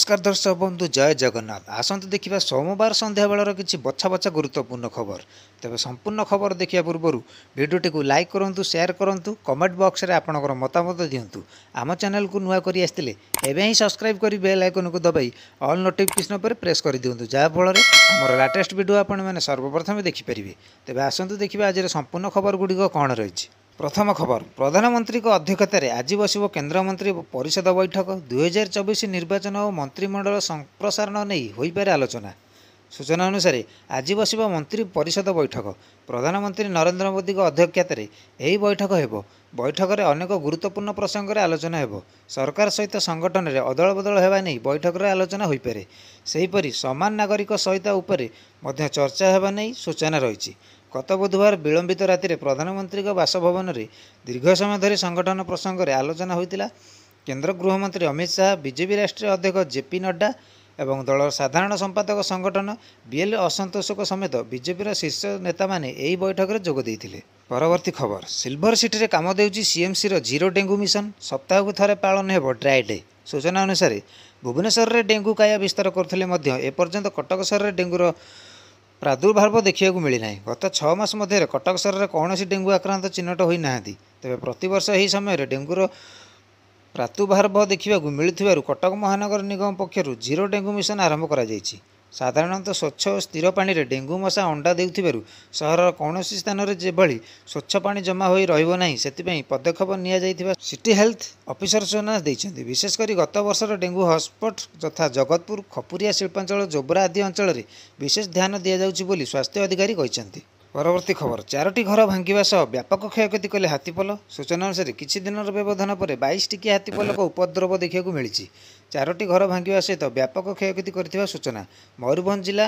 ନମସ୍କାର ଦର୍ଶକ ବନ୍ଧୁ ଜୟ ଜଗନ୍ନାଥ ଆସନ୍ତୁ ଦେଖିବା ସୋମବାର ସନ୍ଧ୍ୟାବେଳର କିଛି ବଛା ବଛା ଗୁରୁତ୍ୱପୂର୍ଣ୍ଣ ଖବର ତେବେ ସମ୍ପୂର୍ଣ୍ଣ ଖବର ଦେଖିବା ପୂର୍ବରୁ ଭିଡ଼ିଓଟିକୁ ଲାଇକ୍ କରନ୍ତୁ ସେୟାର କରନ୍ତୁ କମେଣ୍ଟ ବକ୍ସରେ ଆପଣଙ୍କର ମତାମତ ଦିଅନ୍ତୁ ଆମ ଚ୍ୟାନେଲକୁ ନୂଆ କରି ଆସିଥିଲେ ଏବେ ହିଁ ସବସ୍କ୍ରାଇବ୍ କରି ବେଲ୍ ଆଇକନକୁ ଦବାଇ ଅଲ୍ ନୋଟିଫିକେସନ୍ ଉପରେ ପ୍ରେସ୍ କରିଦିଅନ୍ତୁ ଯାହାଫଳରେ ଆମର ଲାଟେଷ୍ଟ ଭିଡ଼ିଓ ଆପଣମାନେ ସର୍ବପ୍ରଥମେ ଦେଖିପାରିବେ ତେବେ ଆସନ୍ତୁ ଦେଖିବା ଆଜିର ସମ୍ପୂର୍ଣ୍ଣ ଖବରଗୁଡ଼ିକ କ'ଣ ରହିଛି ପ୍ରଥମ ଖବର ପ୍ରଧାନମନ୍ତ୍ରୀଙ୍କ ଅଧ୍ୟକ୍ଷତାରେ ଆଜି ବସିବ କେନ୍ଦ୍ରମନ୍ତ୍ରୀ ପରିଷଦ ବୈଠକ ଦୁଇହଜାର ଚବିଶ ନିର୍ବାଚନ ଓ ମନ୍ତ୍ରିମଣ୍ଡଳ ସମ୍ପ୍ରସାରଣ ନେଇ ହୋଇପାରେ ଆଲୋଚନା ସୂଚନା ଅନୁସାରେ ଆଜି ବସିବ ମନ୍ତ୍ରୀ ପରିଷଦ ବୈଠକ ପ୍ରଧାନମନ୍ତ୍ରୀ ନରେନ୍ଦ୍ର ମୋଦିଙ୍କ ଅଧ୍ୟକ୍ଷତାରେ ଏହି ବୈଠକ ହେବ ବୈଠକରେ ଅନେକ ଗୁରୁତ୍ୱପୂର୍ଣ୍ଣ ପ୍ରସଙ୍ଗରେ ଆଲୋଚନା ହେବ ସରକାର ସହିତ ସଂଗଠନରେ ଅଦଳ ବଦଳ ହେବା ନେଇ ବୈଠକରେ ଆଲୋଚନା ହୋଇପାରେ ସେହିପରି ସମାନ ନାଗରିକ ସହିତ ଉପରେ ମଧ୍ୟ ଚର୍ଚ୍ଚା ହେବା ନେଇ ସୂଚନା ରହିଛି ଗତ ବୁଧବାର ବିଳମ୍ବିତ ରାତିରେ ପ୍ରଧାନମନ୍ତ୍ରୀଙ୍କ ବାସଭବନରେ ଦୀର୍ଘ ସମୟ ଧରି ସଂଗଠନ ପ୍ରସଙ୍ଗରେ ଆଲୋଚନା ହୋଇଥିଲା କେନ୍ଦ୍ର ଗୃହମନ୍ତ୍ରୀ ଅମିତ ଶାହା ବିଜେପି ରାଷ୍ଟ୍ରୀୟ ଅଧ୍ୟକ୍ଷ ଜେପି ନଡ୍ଡା ଏବଂ ଦଳର ସାଧାରଣ ସମ୍ପାଦକ ସଂଗଠନ ବିଏଲ୍ ଅସନ୍ତୋଷଙ୍କ ସମେତ ବିଜେପିର ଶୀର୍ଷ ନେତାମାନେ ଏହି ବୈଠକରେ ଯୋଗ ଦେଇଥିଲେ ପରବର୍ତ୍ତୀ ଖବର ସିଲଭର ସିଟିରେ କାମ ଦେଉଛି ସିଏମ୍ସିର ଜିରୋ ଡେଙ୍ଗୁ ମିଶନ ସପ୍ତାହକୁ ଥରେ ପାଳନ ହେବ ଡ୍ରାଏ ଡେ ସୂଚନା ଅନୁସାରେ ଭୁବନେଶ୍ୱରରେ ଡେଙ୍ଗୁ କାୟା ବିସ୍ତାର କରୁଥିଲେ ମଧ୍ୟ ଏପର୍ଯ୍ୟନ୍ତ କଟକ ସହରରେ ଡେଙ୍ଗୁର ପ୍ରାଦୁର୍ଭାବ ଦେଖିବାକୁ ମିଳିନାହିଁ ଗତ ଛଅ ମାସ ମଧ୍ୟରେ କଟକ ସହରରେ କୌଣସି ଡେଙ୍ଗୁ ଆକ୍ରାନ୍ତ ଚିହ୍ନଟ ହୋଇନାହାନ୍ତି ତେବେ ପ୍ରତିବର୍ଷ ଏହି ସମୟରେ ଡେଙ୍ଗୁର ପ୍ରାତୁର୍ଭାବ ଦେଖିବାକୁ ମିଳୁଥିବାରୁ କଟକ ମହାନଗର ନିଗମ ପକ୍ଷରୁ ଜିରୋ ଡେଙ୍ଗୁ ମିଶନ ଆରମ୍ଭ କରାଯାଇଛି ସାଧାରଣତଃ ସ୍ୱଚ୍ଛ ଓ ସ୍ଥିର ପାଣିରେ ଡେଙ୍ଗୁ ମଶା ଅଣ୍ଡା ଦେଉଥିବାରୁ ସହରର କୌଣସି ସ୍ଥାନରେ ଯେଭଳି ସ୍ୱଚ୍ଛ ପାଣି ଜମା ହୋଇ ରହିବ ନାହିଁ ସେଥିପାଇଁ ପଦକ୍ଷେପ ନିଆଯାଇଥିବା ସିଟି ହେଲ୍ଥ ଅଫିସର ସୂଚନା ଦେଇଛନ୍ତି ବିଶେଷ କରି ଗତ ବର୍ଷର ଡେଙ୍ଗୁ ହଟ୍ସ୍ପଟ୍ ଯଥା ଜଗତପୁର ଖପୁରିଆ ଶିଳ୍ପାଞ୍ଚଳ ଜୋବ୍ରା ଆଦି ଅଞ୍ଚଳରେ ବିଶେଷ ଧ୍ୟାନ ଦିଆଯାଉଛି ବୋଲି ସ୍ୱାସ୍ଥ୍ୟ ଅଧିକାରୀ କହିଛନ୍ତି ପରବର୍ତ୍ତୀ ଖବର ଚାରୋଟି ଘର ଭାଙ୍ଗିବା ସହ ବ୍ୟାପକ କ୍ଷୟକ୍ଷତି କଲେ ହାତୀପଲ ସୂଚନା ଅନୁସାରେ କିଛି ଦିନର ବ୍ୟବଧାନ ପରେ ବାଇଶଟିକିଆ ହାତୀପଲଙ୍କ ଉପଦ୍ରବ ଦେଖିବାକୁ ମିଳିଛି ଚାରୋଟି ଘର ଭାଙ୍ଗିବା ସହିତ ବ୍ୟାପକ କ୍ଷୟକ୍ଷତି କରିଥିବା ସୂଚନା ମୟୂରଭଞ୍ଜ ଜିଲ୍ଲା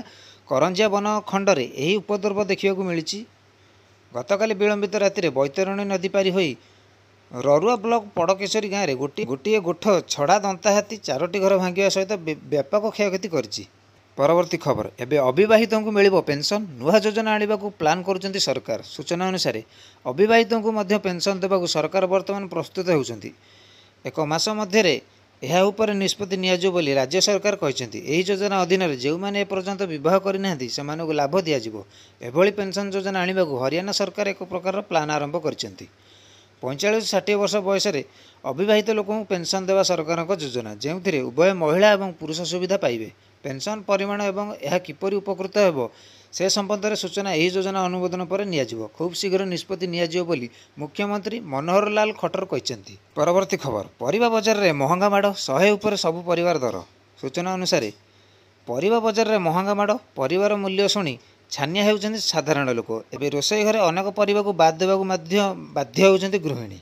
କରଞ୍ଜିଆ ବନ ଖଣ୍ଡରେ ଏହି ଉପଦ୍ରବ ଦେଖିବାକୁ ମିଳିଛି ଗତକାଲି ବିଳମ୍ବିତ ରାତିରେ ବୈତରଣୀ ନଦୀ ପାରି ହୋଇ ରରୁଆ ବ୍ଲକ ପଡ଼କେଶ୍ୱରୀ ଗାଁରେ ଗୋଟିଏ ଗୋଟିଏ ଗୋଠ ଛଡ଼ା ଦନ୍ତା ହାତୀ ଚାରୋଟି ଘର ଭାଙ୍ଗିବା ସହିତ ବ୍ୟାପକ କ୍ଷୟକ୍ଷତି କରିଛି ପରବର୍ତ୍ତୀ ଖବର ଏବେ ଅବିବାହିତଙ୍କୁ ମିଳିବ ପେନ୍ସନ୍ ନୂଆ ଯୋଜନା ଆଣିବାକୁ ପ୍ଲାନ୍ କରୁଛନ୍ତି ସରକାର ସୂଚନା ଅନୁସାରେ ଅବିବାହିତଙ୍କୁ ମଧ୍ୟ ପେନ୍ସନ୍ ଦେବାକୁ ସରକାର ବର୍ତ୍ତମାନ ପ୍ରସ୍ତୁତ ହେଉଛନ୍ତି ଏକ ମାସ ମଧ୍ୟରେ ଏହା ଉପରେ ନିଷ୍ପତ୍ତି ନିଆଯିବ ବୋଲି ରାଜ୍ୟ ସରକାର କହିଛନ୍ତି ଏହି ଯୋଜନା ଅଧୀନରେ ଯେଉଁମାନେ ଏପର୍ଯ୍ୟନ୍ତ ବିବାହ କରିନାହାନ୍ତି ସେମାନଙ୍କୁ ଲାଭ ଦିଆଯିବ ଏଭଳି ପେନ୍ସନ୍ ଯୋଜନା ଆଣିବାକୁ ହରିୟାଣା ସରକାର ଏକ ପ୍ରକାରର ପ୍ଲାନ୍ ଆରମ୍ଭ କରିଛନ୍ତି ପଇଁଚାଳିଶ ଷାଠିଏ ବର୍ଷ ବୟସରେ ଅବିବାହିତ ଲୋକଙ୍କୁ ପେନ୍ସନ୍ ଦେବା ସରକାରଙ୍କ ଯୋଜନା ଯେଉଁଥିରେ ଉଭୟ ମହିଳା ଏବଂ ପୁରୁଷ ସୁବିଧା ପାଇବେ ପେନ୍ସନ୍ ପରିମାଣ ଏବଂ ଏହା କିପରି ଉପକୃତ ହେବ ସେ ସମ୍ବନ୍ଧରେ ସୂଚନା ଏହି ଯୋଜନା ଅନୁମୋଦନ ପରେ ନିଆଯିବ ଖୁବ୍ ଶୀଘ୍ର ନିଷ୍ପତ୍ତି ନିଆଯିବ ବୋଲି ମୁଖ୍ୟମନ୍ତ୍ରୀ ମନୋହର ଲାଲ ଖଟ୍ଟର କହିଛନ୍ତି ପରବର୍ତ୍ତୀ ଖବର ପରିବା ବଜାରରେ ମହଙ୍ଗା ମାଡ଼ ଶହେ ଉପରେ ସବୁ ପରିବାର ଦର ସୂଚନା ଅନୁସାରେ ପରିବା ବଜାରରେ ମହଙ୍ଗା ମାଡ଼ ପରିବାର ମୂଲ୍ୟ ଶୁଣି ଛାନିଆ ହେଉଛନ୍ତି ସାଧାରଣ ଲୋକ ଏବେ ରୋଷେଇ ଘରେ ଅନେକ ପରିବାକୁ ବାଦ୍ ଦେବାକୁ ମଧ୍ୟ ବାଧ୍ୟ ହେଉଛନ୍ତି ଗୃହିଣୀ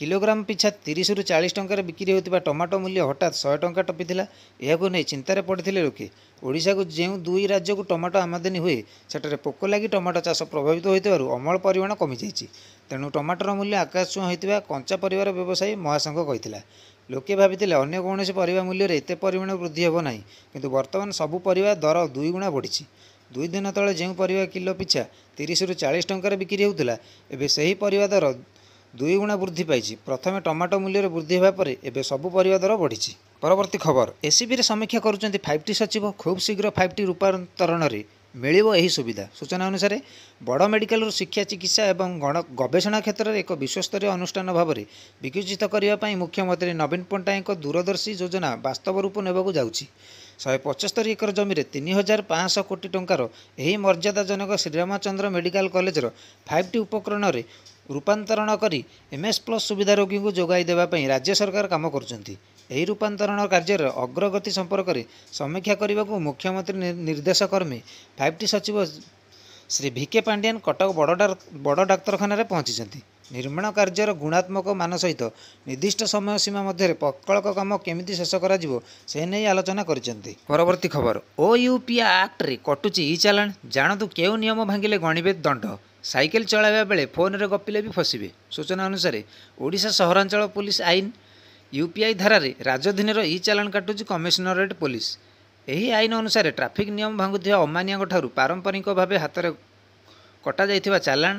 କିଲୋଗ୍ରାମ ପିଛା ତିରିଶରୁ ଚାଳିଶ ଟଙ୍କାରେ ବିକ୍ରି ହେଉଥିବା ଟମାଟୋ ମୂଲ୍ୟ ହଠାତ୍ ଶହେ ଟଙ୍କା ଟପିଥିଲା ଏହାକୁ ନେଇ ଚିନ୍ତାରେ ପଡ଼ିଥିଲେ ଲୋକେ ଓଡ଼ିଶାକୁ ଯେଉଁ ଦୁଇ ରାଜ୍ୟକୁ ଟମାଟୋ ଆମଦାନୀ ହୁଏ ସେଠାରେ ପୋକ ଲାଗି ଟମାଟୋ ଚାଷ ପ୍ରଭାବିତ ହୋଇଥିବାରୁ ଅମଳ ପରିମାଣ କମିଯାଇଛି ତେଣୁ ଟମାଟୋର ମୂଲ୍ୟ ଆକାଶଛୁଆଁ ହୋଇଥିବା କଞ୍ଚା ପରିବାର ବ୍ୟବସାୟୀ ମହାସଂଘ କହିଥିଲା ଲୋକେ ଭାବିଥିଲେ ଅନ୍ୟ କୌଣସି ପରିବା ମୂଲ୍ୟରେ ଏତେ ପରିମାଣ ବୃଦ୍ଧି ହେବ ନାହିଁ କିନ୍ତୁ ବର୍ତ୍ତମାନ ସବୁ ପରିବା ଦର ଦୁଇଗୁଣା ବଢ଼ିଛି ଦୁଇ ଦିନ ତଳେ ଯେଉଁ ପରିବା କିଲୋ ପିଛା ତିରିଶରୁ ଚାଳିଶ ଟଙ୍କାରେ ବିକ୍ରି ହେଉଥିଲା ଏବେ ସେହି ପରିବା ଦର ଦୁଇ ଗୁଣା ବୃଦ୍ଧି ପାଇଛି ପ୍ରଥମେ ଟମାଟୋ ମୂଲ୍ୟରେ ବୃଦ୍ଧି ହେବା ପରେ ଏବେ ସବୁ ପରିବା ଦର ବଢ଼ିଛି ପରବର୍ତ୍ତୀ ଖବର ଏସ୍ସିବିରେ ସମୀକ୍ଷା କରୁଛନ୍ତି ଫାଇଭ୍ ଟି ସଚିବ ଖୁବ୍ ଶୀଘ୍ର ଫାଇଭ୍ ଟି ରୂପାନ୍ତରଣରେ ମିଳିବ ଏହି ସୁବିଧା ସୂଚନା ଅନୁସାରେ ବଡ଼ ମେଡିକାଲରୁ ଶିକ୍ଷା ଚିକିତ୍ସା ଏବଂ ଗଣ ଗବେଷଣା କ୍ଷେତ୍ରରେ ଏକ ବିଶ୍ୱସ୍ତରୀୟ ଅନୁଷ୍ଠାନ ଭାବରେ ବିକଶିତ କରିବା ପାଇଁ ମୁଖ୍ୟମନ୍ତ୍ରୀ ନବୀନ ପଟ୍ଟନାୟକଙ୍କ ଦୂରଦର୍ଶୀ ଯୋଜନା ବାସ୍ତବ ରୂପ ନେବାକୁ ଯାଉଛି ଶହେ ପଚସ୍ତରୀ ଏକର ଜମିରେ ତିନି ହଜାର ପାଞ୍ଚଶହ କୋଟି ଟଙ୍କାର ଏହି ମର୍ଯ୍ୟାଦାଜନକ ଶ୍ରୀରାମଚନ୍ଦ୍ର ମେଡିକାଲ କଲେଜର ଫାଇଭ୍ ଟି ଉପକରଣରେ ରୂପାନ୍ତରଣ କରି ଏମ୍ଏସ୍ ପ୍ଲସ୍ ସୁବିଧା ରୋଗୀଙ୍କୁ ଯୋଗାଇ ଦେବା ପାଇଁ ରାଜ୍ୟ ସରକାର କାମ କରୁଛନ୍ତି ଏହି ରୂପାନ୍ତରଣ କାର୍ଯ୍ୟର ଅଗ୍ରଗତି ସମ୍ପର୍କରେ ସମୀକ୍ଷା କରିବାକୁ ମୁଖ୍ୟମନ୍ତ୍ରୀ ନିର୍ଦ୍ଦେଶ କର୍ମୀ ଫାଇଭ୍ ଟି ସଚିବ ଶ୍ରୀ ଭିକେ ପାଣ୍ଡିଆନ୍ କଟକ ବଡ଼ ବଡ଼ ଡାକ୍ତରଖାନାରେ ପହଞ୍ଚିଛନ୍ତି ନିର୍ମାଣ କାର୍ଯ୍ୟର ଗୁଣାତ୍ମକ ମାନ ସହିତ ନିର୍ଦ୍ଦିଷ୍ଟ ସମୟ ସୀମା ମଧ୍ୟରେ ପ୍ରକଳ୍ପ କାମ କେମିତି ଶେଷ କରାଯିବ ସେ ନେଇ ଆଲୋଚନା କରିଛନ୍ତି ପରବର୍ତ୍ତୀ ଖବର ଓ ୟୁ ପି ଆକ୍ଟରେ କଟୁଛି ଇ ଚାଲାଣ ଜାଣନ୍ତୁ କେଉଁ ନିୟମ ଭାଙ୍ଗିଲେ ଗଣିବେ ଦଣ୍ଡ ସାଇକେଲ ଚଳାଇବା ବେଳେ ଫୋନ୍ରେ ଗପିଲେ ବି ଫସିବେ ସୂଚନା ଅନୁସାରେ ଓଡ଼ିଶା ସହରାଞ୍ଚଳ ପୋଲିସ ଆଇନ ୟୁ ପି ଆଇ ଧାରାରେ ରାଜଧାନୀର ଇ ଚାଲାଣ କାଟୁଛି କମିଶନରେଟ୍ ପୋଲିସ ଏହି ଆଇନ ଅନୁସାରେ ଟ୍ରାଫିକ୍ ନିୟମ ଭାଙ୍ଗୁଥିବା ଅମାନିଆଙ୍କଠାରୁ ପାରମ୍ପରିକ ଭାବେ ହାତରେ କଟାଯାଇଥିବା ଚାଲାଣ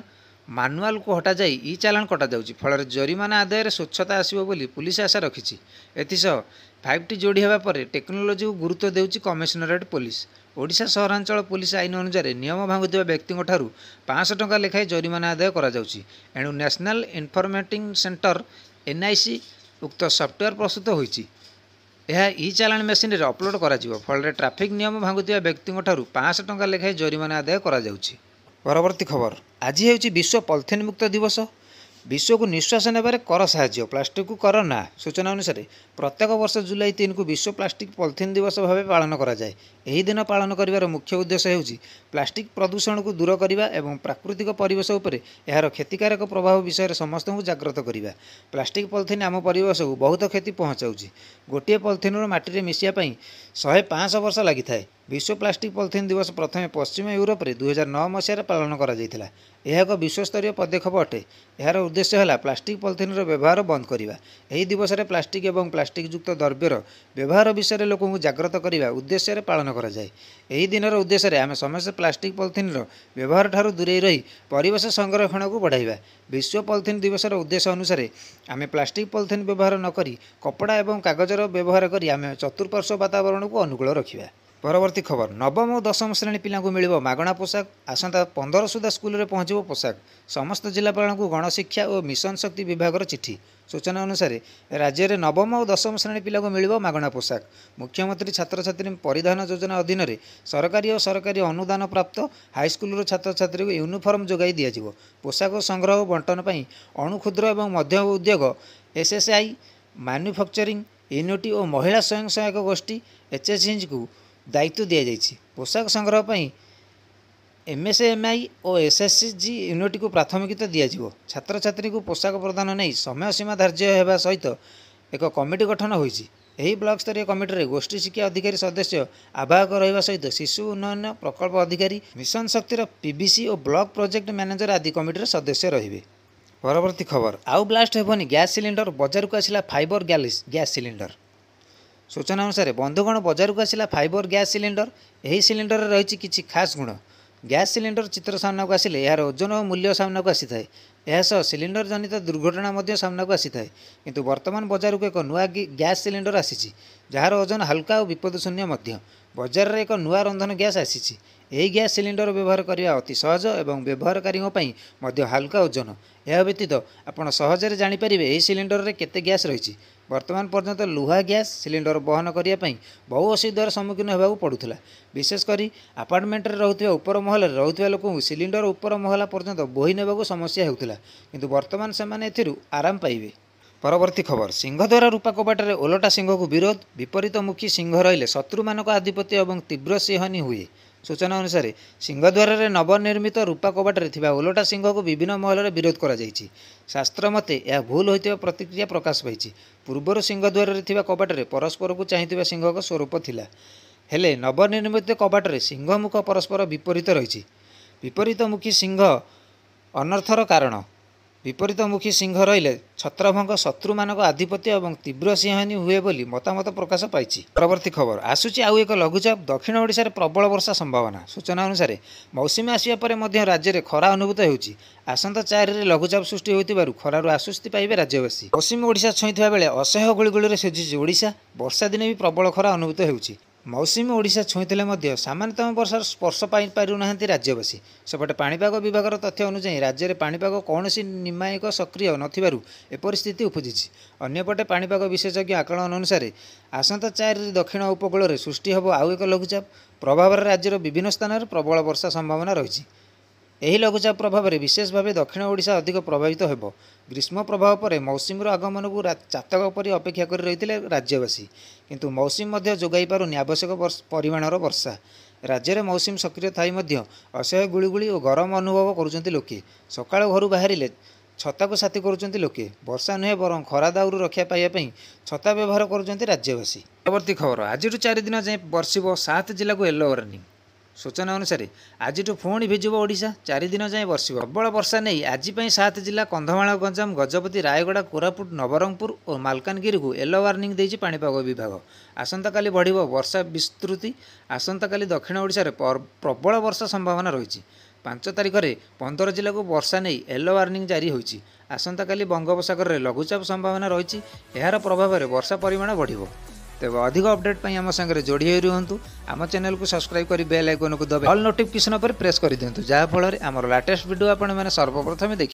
ମାନୁଆଲକୁ ହଟାଯାଇ ଇ ଚାଲାଣ କଟାଯାଉଛି ଫଳରେ ଜରିମାନା ଆଦାୟରେ ସ୍ୱଚ୍ଛତା ଆସିବ ବୋଲି ପୁଲିସ ଆଶା ରଖିଛି ଏଥିସହ ଫାଇଭ୍ ଟି ଯୋଡ଼ି ହେବା ପରେ ଟେକ୍ନୋଲୋଜିକୁ ଗୁରୁତ୍ୱ ଦେଉଛି କମିଶନରେଟ୍ ପୋଲିସ ଓଡ଼ିଶା ସହରାଞ୍ଚଳ ପୋଲିସ ଆଇନ ଅନୁଯାୟୀ ନିୟମ ଭାଙ୍ଗୁଥିବା ବ୍ୟକ୍ତିଙ୍କଠାରୁ ପାଞ୍ଚଶହ ଟଙ୍କା ଲେଖାଏଁ ଜରିମାନା ଆଦାୟ କରାଯାଉଛି ଏଣୁ ନ୍ୟାସନାଲ୍ ଇନଫର୍ମେଟିଂ ସେଣ୍ଟର ଏନ୍ଆଇସି ଉକ୍ତ ସଫ୍ଟୱେୟାର ପ୍ରସ୍ତୁତ ହୋଇଛି ଏହା ଇ ଚାଲାଣ ମେସିନରେ ଅପଲୋଡ଼ କରାଯିବ ଫଳରେ ଟ୍ରାଫିକ୍ ନିୟମ ଭାଙ୍ଗୁଥିବା ବ୍ୟକ୍ତିଙ୍କଠାରୁ ପାଞ୍ଚଶହ ଟଙ୍କା ଲେଖାଏଁ ଜରିମାନା ଆଦାୟ କରାଯାଉଛି ପରବର୍ତ୍ତୀ ଖବର ଆଜି ହେଉଛି ବିଶ୍ୱ ପଲିଥିନ ମୁକ୍ତ ଦିବସ ବିଶ୍ୱକୁ ନିଶ୍ୱାସ ନେବାରେ କର ସାହାଯ୍ୟ ପ୍ଲାଷ୍ଟିକକୁ କର ନା ସୂଚନା ଅନୁସାରେ ପ୍ରତ୍ୟେକ ବର୍ଷ ଜୁଲାଇ ତିନିକୁ ବିଶ୍ୱ ପ୍ଲାଷ୍ଟିକ ପଲିଥିନ ଦିବସ ଭାବେ ପାଳନ କରାଯାଏ ଏହି ଦିନ ପାଳନ କରିବାର ମୁଖ୍ୟ ଉଦ୍ଦେଶ୍ୟ ହେଉଛି ପ୍ଲାଷ୍ଟିକ ପ୍ରଦୂଷଣକୁ ଦୂର କରିବା ଏବଂ ପ୍ରାକୃତିକ ପରିବେଶ ଉପରେ ଏହାର କ୍ଷତିକାରକ ପ୍ରଭାବ ବିଷୟରେ ସମସ୍ତଙ୍କୁ ଜାଗ୍ରତ କରିବା ପ୍ଲାଷ୍ଟିକ ପଲିଥିନ ଆମ ପରିବେଶକୁ ବହୁତ କ୍ଷତି ପହଞ୍ଚାଉଛି ଗୋଟିଏ ପଲିଥିନରୁ ମାଟିରେ ମିଶିବା ପାଇଁ ଶହେ ପାଞ୍ଚଶହ ବର୍ଷ ଲାଗିଥାଏ ବିଶ୍ୱ ପ୍ଲାଷ୍ଟିକ୍ ପଲିଥିନ୍ ଦିବସ ପ୍ରଥମେ ପଶ୍ଚିମ ୟୁରୋପରେ ଦୁଇହଜାର ନଅ ମସିହାରେ ପାଳନ କରାଯାଇଥିଲା ଏହା ଏକ ବିଶ୍ୱସ୍ତରୀୟ ପଦକ୍ଷେପ ଅଟେ ଏହାର ଉଦ୍ଦେଶ୍ୟ ହେଲା ପ୍ଲାଷ୍ଟିକ୍ ପଲିଥିନ୍ର ବ୍ୟବହାର ବନ୍ଦ କରିବା ଏହି ଦିବସରେ ପ୍ଲାଷ୍ଟିକ୍ ଏବଂ ପ୍ଲାଷ୍ଟିକ୍ଯୁକ୍ତ ଦ୍ରବ୍ୟର ବ୍ୟବହାର ବିଷୟରେ ଲୋକଙ୍କୁ ଜାଗ୍ରତ କରିବା ଉଦ୍ଦେଶ୍ୟରେ ପାଳନ କରାଯାଏ ଏହି ଦିନର ଉଦ୍ଦେଶ୍ୟରେ ଆମେ ସମସ୍ତେ ପ୍ଲାଷ୍ଟିକ୍ ପଲିଥିନ୍ର ବ୍ୟବହାରଠାରୁ ଦୂରେଇ ରହି ପରିବେଶ ସଂରକ୍ଷଣକୁ ବଢ଼ାଇବା ବିଶ୍ୱ ପଲିଥିନ୍ ଦିବସର ଉଦ୍ଦେଶ୍ୟ ଅନୁସାରେ ଆମେ ପ୍ଲାଷ୍ଟିକ୍ ପଲିଥିନ୍ ବ୍ୟବହାର ନକରି କପଡ଼ା ଏବଂ କାଗଜର ବ୍ୟବହାର କରି ଆମେ ଚତୁଃପାର୍ଶ୍ୱ ବାତାବରଣକୁ ଅନୁକୂଳ ରଖିବା ପରବର୍ତ୍ତୀ ଖବର ନବମ ଓ ଦଶମ ଶ୍ରେଣୀ ପିଲାଙ୍କୁ ମିଳିବ ମାଗଣା ପୋଷାକ ଆସନ୍ତା ପନ୍ଦର ସୁଦ୍ଧା ସ୍କୁଲରେ ପହଞ୍ଚିବ ପୋଷାକ ସମସ୍ତ ଜିଲ୍ଲାପାଳଙ୍କୁ ଗଣଶିକ୍ଷା ଓ ମିଶନ ଶକ୍ତି ବିଭାଗର ଚିଠି ସୂଚନା ଅନୁସାରେ ରାଜ୍ୟରେ ନବମ ଓ ଦଶମ ଶ୍ରେଣୀ ପିଲାଙ୍କୁ ମିଳିବ ମାଗଣା ପୋଷାକ ମୁଖ୍ୟମନ୍ତ୍ରୀ ଛାତ୍ରଛାତ୍ରୀ ପରିଧାନ ଯୋଜନା ଅଧୀନରେ ସରକାରୀ ଓ ସରକାରୀ ଅନୁଦାନ ପ୍ରାପ୍ତ ହାଇସ୍କୁଲର ଛାତ୍ରଛାତ୍ରୀଙ୍କୁ ୟୁନିଫର୍ମ ଯୋଗାଇ ଦିଆଯିବ ପୋଷାକ ସଂଗ୍ରହ ଓ ବଣ୍ଟନ ପାଇଁ ଅଣୁ କ୍ଷୁଦ୍ର ଏବଂ ମଧ୍ୟମ ଉଦ୍ୟୋଗ ଏସ୍ଏସ୍ଆଇ ମାନୁଫ୍ୟାକ୍ଚରିଂ ୟୁନିଟି ଓ ମହିଳା ସ୍ୱୟଂ ସହାୟକ ଗୋଷ୍ଠୀ ଏଚ୍ଏସ୍ଇଙ୍କୁ ଦାୟିତ୍ୱ ଦିଆଯାଇଛି ପୋଷାକ ସଂଗ୍ରହ ପାଇଁ ଏମ୍ଏସ୍ଏମ୍ଆଇ ଓ ଏସ୍ଏସ୍ଜି ୟୁନିଟ୍କୁ ପ୍ରାଥମିକତା ଦିଆଯିବ ଛାତ୍ରଛାତ୍ରୀଙ୍କୁ ପୋଷାକ ପ୍ରଦାନ ନେଇ ସମୟ ସୀମା ଧାର୍ଯ୍ୟ ହେବା ସହିତ ଏକ କମିଟି ଗଠନ ହୋଇଛି ଏହି ବ୍ଲକ୍ ସ୍ତରୀୟ କମିଟିରେ ଗୋଷ୍ଠୀ ଶିକ୍ଷା ଅଧିକାରୀ ସଦସ୍ୟ ଆବାହକ ରହିବା ସହିତ ଶିଶୁ ଉନ୍ନୟନ ପ୍ରକଳ୍ପ ଅଧିକାରୀ ମିଶନ ଶକ୍ତିର ପି ବି ସି ଓ ବ୍ଲକ୍ ପ୍ରୋଜେକ୍ଟ ମ୍ୟାନେଜର ଆଦି କମିଟିର ସଦସ୍ୟ ରହିବେ ପରବର୍ତ୍ତୀ ଖବର ଆଉ ବ୍ଲାଷ୍ଟ ହେବନି ଗ୍ୟାସ୍ ସିଲିଣ୍ଡର ବଜାରକୁ ଆସିଲା ଫାଇବର ଗ୍ୟାଲିସ୍ ଗ୍ୟାସ୍ ସିଲିଣ୍ଡର ସୂଚନା ଅନୁସାରେ ବନ୍ଧୁଗଣ ବଜାରକୁ ଆସିଲା ଫାଇବର ଗ୍ୟାସ୍ ସିଲିଣ୍ଡର ଏହି ସିଲିଣ୍ଡରରେ ରହିଛି କିଛି ଖାସ୍ ଗୁଣ ଗ୍ୟାସ୍ ସିଲିଣ୍ଡର ଚିତ୍ର ସାମ୍ନାକୁ ଆସିଲେ ଏହାର ଓଜନ ଓ ମୂଲ୍ୟ ସାମ୍ନାକୁ ଆସିଥାଏ ଏହାସହ ସିଲିଣ୍ଡର ଜନିତ ଦୁର୍ଘଟଣା ମଧ୍ୟ ସାମ୍ନାକୁ ଆସିଥାଏ କିନ୍ତୁ ବର୍ତ୍ତମାନ ବଜାରକୁ ଏକ ନୂଆ ଗ୍ୟାସ୍ ସିଲିଣ୍ଡର ଆସିଛି ଯାହାର ଓଜନ ହାଲୁକା ଓ ବିପଦଶୂନ୍ୟ ମଧ୍ୟ ବଜାରରେ ଏକ ନୂଆ ରନ୍ଧନ ଗ୍ୟାସ୍ ଆସିଛି ଏହି ଗ୍ୟାସ୍ ସିଲିଣ୍ଡର ବ୍ୟବହାର କରିବା ଅତି ସହଜ ଏବଂ ବ୍ୟବହାରକାରୀଙ୍କ ପାଇଁ ମଧ୍ୟ ହାଲୁକା ଓଜନ ଏହା ବ୍ୟତୀତ ଆପଣ ସହଜରେ ଜାଣିପାରିବେ ଏହି ସିଲିଣ୍ଡରରେ କେତେ ଗ୍ୟାସ୍ ରହିଛି ବର୍ତ୍ତମାନ ପର୍ଯ୍ୟନ୍ତ ଲୁହା ଗ୍ୟାସ୍ ସିଲିଣ୍ଡର ବହନ କରିବା ପାଇଁ ବହୁ ଅସୁବିଧାର ସମ୍ମୁଖୀନ ହେବାକୁ ପଡ଼ୁଥିଲା ବିଶେଷ କରି ଆପାର୍ଟମେଣ୍ଟରେ ରହୁଥିବା ଉପର ମହଲାରେ ରହୁଥିବା ଲୋକଙ୍କୁ ସିଲିଣ୍ଡର ଉପର ମହଲା ପର୍ଯ୍ୟନ୍ତ ବୋହି ନେବାକୁ ସମସ୍ୟା ହେଉଥିଲା କିନ୍ତୁ ବର୍ତ୍ତମାନ ସେମାନେ ଏଥିରୁ ଆରାମ ପାଇବେ ପରବର୍ତ୍ତୀ ଖବର ସିଂହଦ୍ୱାରା ରୂପା କବାଟରେ ଓଲଟା ସିଂହକୁ ବିରୋଧ ବିପରୀତମୁଖୀ ସିଂହ ରହିଲେ ଶତ୍ରୁମାନଙ୍କ ଆଧିପତ୍ୟ ଏବଂ ତୀବ୍ର ସିଂହନୀ ହୁଏ ସୂଚନା ଅନୁସାରେ ସିଂହଦ୍ୱାରରେ ନବନିର୍ମିତ ରୂପା କବାଟରେ ଥିବା ଓଲଟା ସିଂହକୁ ବିଭିନ୍ନ ମହଲରେ ବିରୋଧ କରାଯାଇଛି ଶାସ୍ତ୍ର ମତେ ଏହା ଭୁଲ ହୋଇଥିବା ପ୍ରତିକ୍ରିୟା ପ୍ରକାଶ ପାଇଛି ପୂର୍ବରୁ ସିଂହଦ୍ୱାରରେ ଥିବା କବାଟରେ ପରସ୍ପରକୁ ଚାହିଁଥିବା ସିଂହଙ୍କ ସ୍ୱରୂପ ଥିଲା ହେଲେ ନବନିର୍ମିତ କବାଟରେ ସିଂହମୁଖ ପରସ୍ପର ବିପରୀତ ରହିଛି ବିପରୀତମୁଖୀ ସିଂହ ଅନର୍ଥର କାରଣ ବିପରୀତମୁଖୀ ସିଂହ ରହିଲେ ଛତ୍ରଭଙ୍ଗ ଶତ୍ରୁମାନଙ୍କ ଆଧିପତ୍ୟ ଏବଂ ତୀବ୍ର ସିଂହନୀ ହୁଏ ବୋଲି ମତାମତ ପ୍ରକାଶ ପାଇଛି ପରବର୍ତ୍ତୀ ଖବର ଆସୁଛି ଆଉ ଏକ ଲଘୁଚାପ ଦକ୍ଷିଣ ଓଡ଼ିଶାରେ ପ୍ରବଳ ବର୍ଷା ସମ୍ଭାବନା ସୂଚନା ଅନୁସାରେ ମୌସୁମୀ ଆସିବା ପରେ ମଧ୍ୟ ରାଜ୍ୟରେ ଖରା ଅନୁଭୂତ ହେଉଛି ଆସନ୍ତା ଚାରିରେ ଲଘୁଚାପ ସୃଷ୍ଟି ହୋଇଥିବାରୁ ଖରାରୁ ଆଶ୍ୱସ୍ତି ପାଇବେ ରାଜ୍ୟବାସୀ ପଶ୍ଚିମ ଓଡ଼ିଶା ଛୁଇଁଥିବା ବେଳେ ଅସହ୍ୟ ଗୁଳୁଗୁଳିରେ ସେଜିଛି ଓଡ଼ିଶା ବର୍ଷା ଦିନେ ବି ପ୍ରବଳ ଖରା ଅନୁଭୂତ ହେଉଛି ମୌସୁମୀ ଓଡ଼ିଶା ଛୁଇଁଥିଲେ ମଧ୍ୟ ସାମାନ୍ୟତମ ବର୍ଷାର ସ୍ପର୍ଶ ପାଇପାରୁନାହାନ୍ତି ରାଜ୍ୟବାସୀ ସେପଟେ ପାଣିପାଗ ବିଭାଗର ତଥ୍ୟ ଅନୁଯାୟୀ ରାଜ୍ୟରେ ପାଣିପାଗ କୌଣସି ନିମାୟକ ସକ୍ରିୟ ନଥିବାରୁ ଏପରି ସ୍ଥିତି ଉପୁଜିଛି ଅନ୍ୟପଟେ ପାଣିପାଗ ବିଶେଷଜ୍ଞ ଆକଳନ ଅନୁସାରେ ଆସନ୍ତା ଚାରିରେ ଦକ୍ଷିଣ ଉପକୂଳରେ ସୃଷ୍ଟି ହେବ ଆଉ ଏକ ଲଘୁଚାପ ପ୍ରଭାବରେ ରାଜ୍ୟର ବିଭିନ୍ନ ସ୍ଥାନରେ ପ୍ରବଳ ବର୍ଷା ସମ୍ଭାବନା ରହିଛି ଏହି ଲଘୁଚାପ ପ୍ରଭାବରେ ବିଶେଷ ଭାବେ ଦକ୍ଷିଣ ଓଡ଼ିଶା ଅଧିକ ପ୍ରଭାବିତ ହେବ ଗ୍ରୀଷ୍ମ ପ୍ରଭାବ ପରେ ମୌସୁମୀର ଆଗମନକୁ ଚାତକ ପରି ଅପେକ୍ଷା କରି ରହିଥିଲେ ରାଜ୍ୟବାସୀ କିନ୍ତୁ ମୌସୁମୀ ମଧ୍ୟ ଯୋଗାଇ ପାରୁନି ଆବଶ୍ୟକ ପରିମାଣର ବର୍ଷା ରାଜ୍ୟରେ ମୌସୁମୀ ସକ୍ରିୟ ଥାଇ ମଧ୍ୟ ଅସହ୍ୟ ଗୁଳୁଗୁଳି ଓ ଗରମ ଅନୁଭବ କରୁଛନ୍ତି ଲୋକେ ସକାଳୁ ଘରୁ ବାହାରିଲେ ଛତାକୁ ସାଥି କରୁଛନ୍ତି ଲୋକେ ବର୍ଷା ନୁହେଁ ବରଂ ଖରା ଦାଉରୁ ରକ୍ଷା ପାଇବା ପାଇଁ ଛତା ବ୍ୟବହାର କରୁଛନ୍ତି ରାଜ୍ୟବାସୀ ପରବର୍ତ୍ତୀ ଖବର ଆଜିଠୁ ଚାରିଦିନ ଯାଏଁ ବର୍ଷିବ ସାତ ଜିଲ୍ଲାକୁ ୟେଲୋ ୱାର୍ଣ୍ଣିଂ ସୂଚନା ଅନୁସାରେ ଆଜିଠୁ ପୁଣି ଭିଜିବ ଓଡ଼ିଶା ଚାରିଦିନ ଯାଏଁ ବର୍ଷିବ ପ୍ରବଳ ବର୍ଷା ନେଇ ଆଜି ପାଇଁ ସାତ ଜିଲ୍ଲା କନ୍ଧମାଳ ଗଞ୍ଜାମ ଗଜପତି ରାୟଗଡ଼ା କୋରାପୁଟ ନବରଙ୍ଗପୁର ଓ ମାଲକାନଗିରିକୁ ୟେଲୋ ୱାର୍ଣ୍ଣିଂ ଦେଇଛି ପାଣିପାଗ ବିଭାଗ ଆସନ୍ତାକାଲି ବଢ଼ିବ ବର୍ଷା ବିସ୍ତୃତି ଆସନ୍ତାକାଲି ଦକ୍ଷିଣ ଓଡ଼ିଶାରେ ପ୍ରବଳ ବର୍ଷା ସମ୍ଭାବନା ରହିଛି ପାଞ୍ଚ ତାରିଖରେ ପନ୍ଦର ଜିଲ୍ଲାକୁ ବର୍ଷା ନେଇ ୟେଲୋ ୱାର୍ଣ୍ଣିଂ ଜାରି ହୋଇଛି ଆସନ୍ତାକାଲି ବଙ୍ଗୋପସାଗରରେ ଲଘୁଚାପ ସମ୍ଭାବନା ରହିଛି ଏହାର ପ୍ରଭାବରେ ବର୍ଷା ପରିମାଣ ବଢ଼ିବ ତେବେ ଅଧିକ ଅପଡେଟ୍ ପାଇଁ ଆମ ସାଙ୍ଗରେ ଯୋଡ଼ି ହୋଇ ରୁହନ୍ତୁ ଆମ ଚ୍ୟାନେଲକୁ ସବସ୍କ୍ରାଇବ୍ କରି ବେଲ୍ ଆଇକନକୁ ଦେବେ ଅଲ୍ ନୋଟିଫିକେସନ୍ ଉପରେ ପ୍ରେସ୍ କରିଦିଅନ୍ତୁ ଯାହାଫଳରେ ଆମର ଲାଟେଷ୍ଟ ଭିଡ଼ିଓ ଆପଣମାନେ ସର୍ବପ୍ରଥମେ ଦେଖିବେ